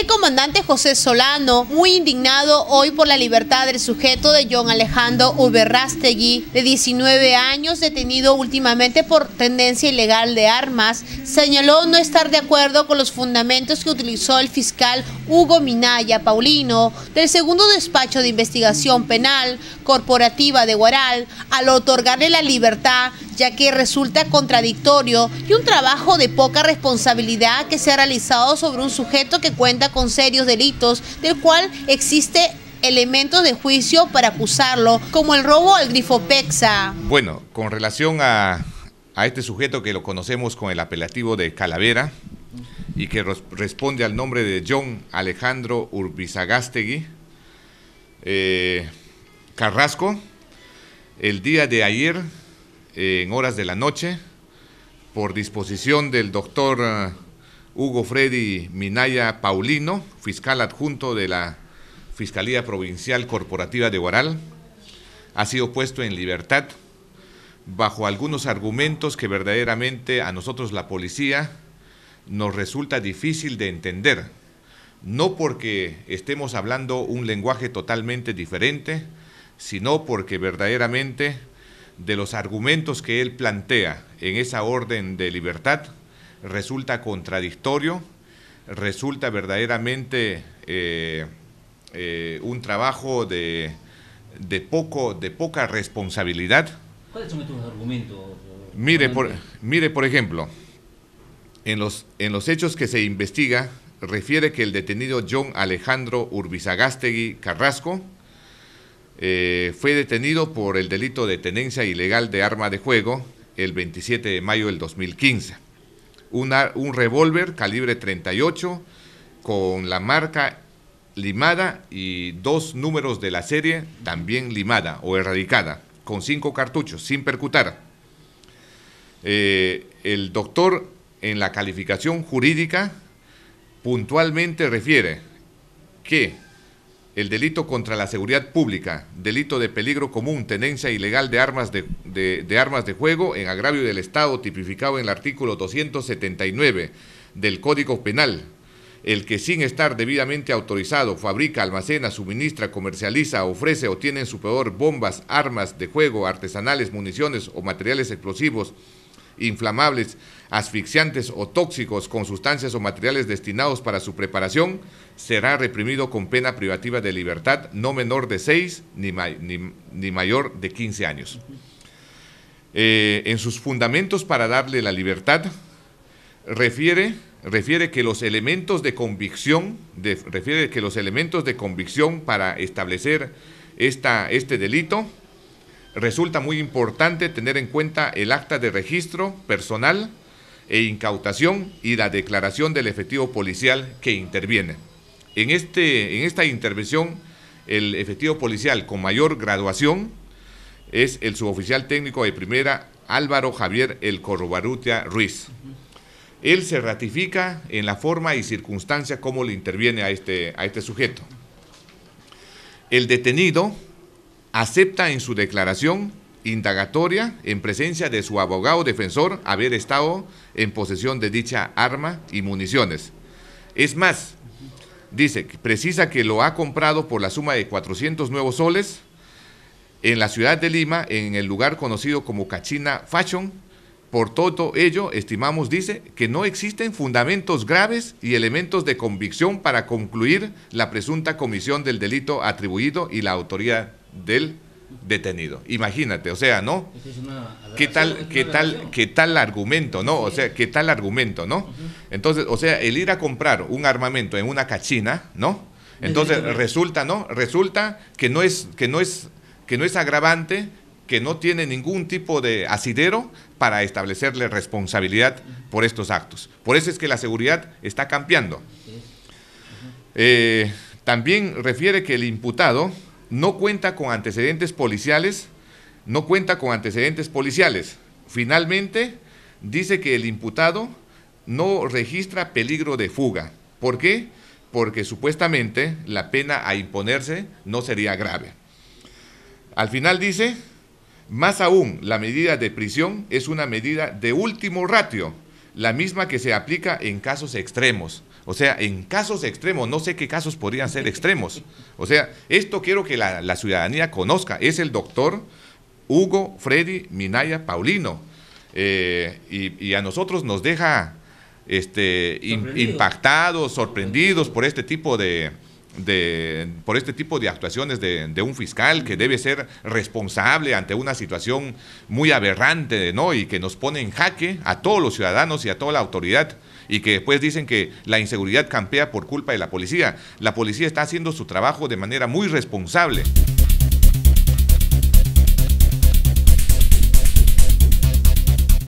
El comandante José Solano, muy indignado hoy por la libertad del sujeto de John Alejandro Uberrastegui, de 19 años, detenido últimamente por tendencia ilegal de armas, señaló no estar de acuerdo con los fundamentos que utilizó el fiscal Hugo Minaya Paulino del segundo despacho de investigación penal corporativa de Guaral al otorgarle la libertad ya que resulta contradictorio y un trabajo de poca responsabilidad que se ha realizado sobre un sujeto que cuenta con serios delitos, del cual existe elementos de juicio para acusarlo, como el robo al grifo PEXA. Bueno, con relación a, este sujeto que lo conocemos con el apelativo de Calavera y que responde al nombre de John Alejandro Urbizagastegui eh, Carrasco, el día de ayer eh, en horas de la noche, por disposición del doctor eh, Hugo Freddy Minaya Paulino, fiscal adjunto de la Fiscalía Provincial Corporativa de Guaral, ha sido puesto en libertad bajo algunos argumentos que verdaderamente a nosotros la policía nos resulta difícil de entender. No porque estemos hablando un lenguaje totalmente diferente, sino porque verdaderamente de los argumentos que él plantea en esa orden de libertad resulta contradictorio, resulta verdaderamente eh, eh, un trabajo de, de, poco, de poca responsabilidad. ¿Cuáles son estos argumentos? Eh, mire por, mire, por ejemplo, en los, en los hechos que se investiga, refiere que el detenido John Alejandro Urbizagástegui Carrasco, eh, fue detenido por el delito de tenencia ilegal de arma de juego el 27 de mayo del 2015. un revólver calibre 38 con la marca limada y dos números de la serie también limada o erradicada, con cinco cartuchos, sin percutar. Eh, el doctor en la calificación jurídica puntualmente refiere que el delito contra la seguridad pública, delito de peligro común, tenencia ilegal de armas de, armas de juego en agravio del Estado, tipificado en el artículo 279 del Código Penal, el que sin estar debidamente autorizado fabrica, almacena, suministra, comercializa, ofrece o tiene en su poder bombas, armas de juego, artesanales, municiones o materiales explosivos inflamables, asfixiantes o tóxicos con sustancias o materiales destinados para su preparación, será reprimido con pena privativa de libertad no menor de 6 ni, ni, mayor de 15 años. Eh, en sus fundamentos para darle la libertad, refiere, refiere que los elementos de convicción, refiere que los elementos de convicción para establecer esta, este delito resulta muy importante tener en cuenta el acta de registro personal e incautación y la declaración del efectivo policial que interviene. En, este, en esta intervención, el efectivo policial con mayor graduación es el suboficial técnico de primera Álvaro Javier El Corrobarutia Ruiz. Él se ratifica en la forma y circunstancia como le interviene a este, a este sujeto. El detenido acepta en su declaración indagatoria en presencia de su abogado defensor haber estado en posesión de dicha arma y municiones. Es más, dice, precisa que lo ha comprado por la suma de 400 nuevos soles en la ciudad de Lima, en el lugar conocido como Cachina Fashion. Por todo ello, estimamos, dice, que no existen fundamentos graves y elementos de convicción para concluir la presunta comisión del delito atribuido y la autoridad del detenido. Imagínate, o sea, ¿no? ¿Qué tal, qué tal, qué tal argumento, no? O sea, ¿qué tal argumento, no? Entonces, o sea, el ir a comprar un armamento en una cachina, ¿no? Entonces resulta, ¿no? Resulta que no es, que no es, que no es agravante, que no tiene ningún tipo de asidero para establecerle responsabilidad por estos actos. Por eso es que la seguridad está cambiando. Eh, también refiere que el imputado no cuenta con antecedentes policiales, no cuenta con antecedentes policiales. Finalmente, dice que el imputado no registra peligro de fuga. ¿Por qué? Porque supuestamente la pena a imponerse no sería grave. Al final dice, más aún, la medida de prisión es una medida de último ratio la misma que se aplica en casos extremos. O sea, en casos extremos, no sé qué casos podrían ser extremos. O sea, esto quiero que la, ciudadanía conozca. Es el doctor Hugo Freddy Minaya Paulino. Eh, y, a nosotros nos deja este, impactados, sorprendidos por este tipo de, de, por este tipo de actuaciones de, un fiscal que debe ser responsable ante una situación muy aberrante ¿no? y que nos pone en jaque a todos los ciudadanos y a toda la autoridad y que después dicen que la inseguridad campea por culpa de la policía. La policía está haciendo su trabajo de manera muy responsable.